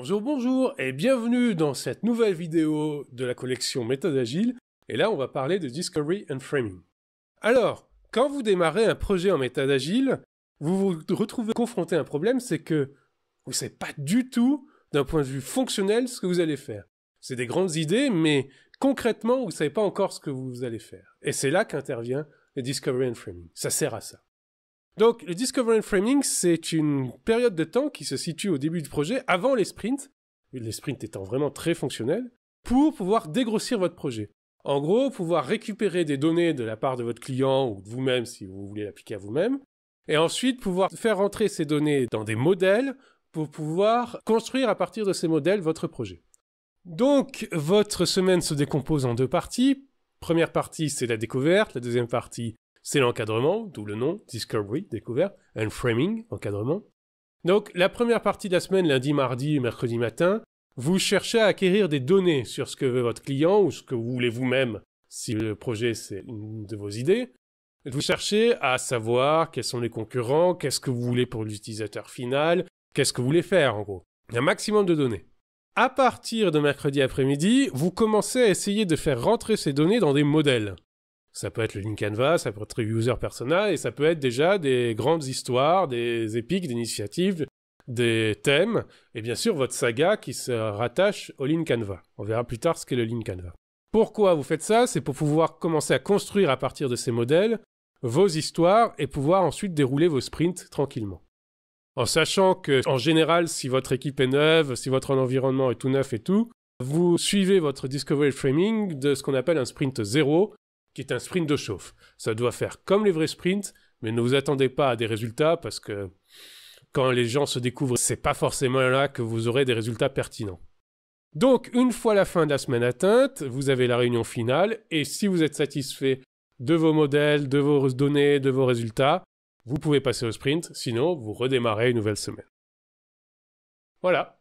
Bonjour, bonjour et bienvenue dans cette nouvelle vidéo de la collection Méthode Agile. Et là, on va parler de Discovery and Framing. Alors, quand vous démarrez un projet en méthode agile, vous vous retrouvez confronté à un problème, c'est que vous ne savez pas du tout, d'un point de vue fonctionnel, ce que vous allez faire. C'est des grandes idées, mais concrètement, vous ne savez pas encore ce que vous allez faire. Et c'est là qu'intervient le Discovery and Framing. Ça sert à ça. Donc, le Discovery and Framing, c'est une période de temps qui se situe au début du projet, avant les sprints, les sprints étant vraiment très fonctionnels, pour pouvoir dégrossir votre projet. En gros, pouvoir récupérer des données de la part de votre client ou de vous-même si vous voulez l'appliquer à vous-même, et ensuite pouvoir faire entrer ces données dans des modèles pour pouvoir construire à partir de ces modèles votre projet. Donc, votre semaine se décompose en deux parties. Première partie, c'est la découverte. La deuxième partie, c'est l'encadrement, d'où le nom, Discovery, découvert, and framing, encadrement. Donc la première partie de la semaine, lundi, mardi mercredi matin, vous cherchez à acquérir des données sur ce que veut votre client ou ce que vous voulez vous-même, si le projet c'est une de vos idées. Vous cherchez à savoir quels sont les concurrents, qu'est-ce que vous voulez pour l'utilisateur final, qu'est-ce que vous voulez faire en gros. Un maximum de données. À partir de mercredi après-midi, vous commencez à essayer de faire rentrer ces données dans des modèles. Ça peut être le Link Canva, ça peut être User Persona, et ça peut être déjà des grandes histoires, des épiques, des initiatives, des thèmes, et bien sûr votre saga qui se rattache au Link Canva. On verra plus tard ce qu'est le Link Canva. Pourquoi vous faites ça C'est pour pouvoir commencer à construire à partir de ces modèles vos histoires et pouvoir ensuite dérouler vos sprints tranquillement. En sachant que, en général, si votre équipe est neuve, si votre environnement est tout neuf et tout, vous suivez votre discovery framing de ce qu'on appelle un sprint zéro, qui est un sprint de chauffe. Ça doit faire comme les vrais sprints, mais ne vous attendez pas à des résultats parce que quand les gens se découvrent, c'est pas forcément là que vous aurez des résultats pertinents. Donc, une fois la fin de la semaine atteinte, vous avez la réunion finale, et si vous êtes satisfait de vos modèles, de vos données, de vos résultats, vous pouvez passer au sprint, sinon vous redémarrez une nouvelle semaine. Voilà,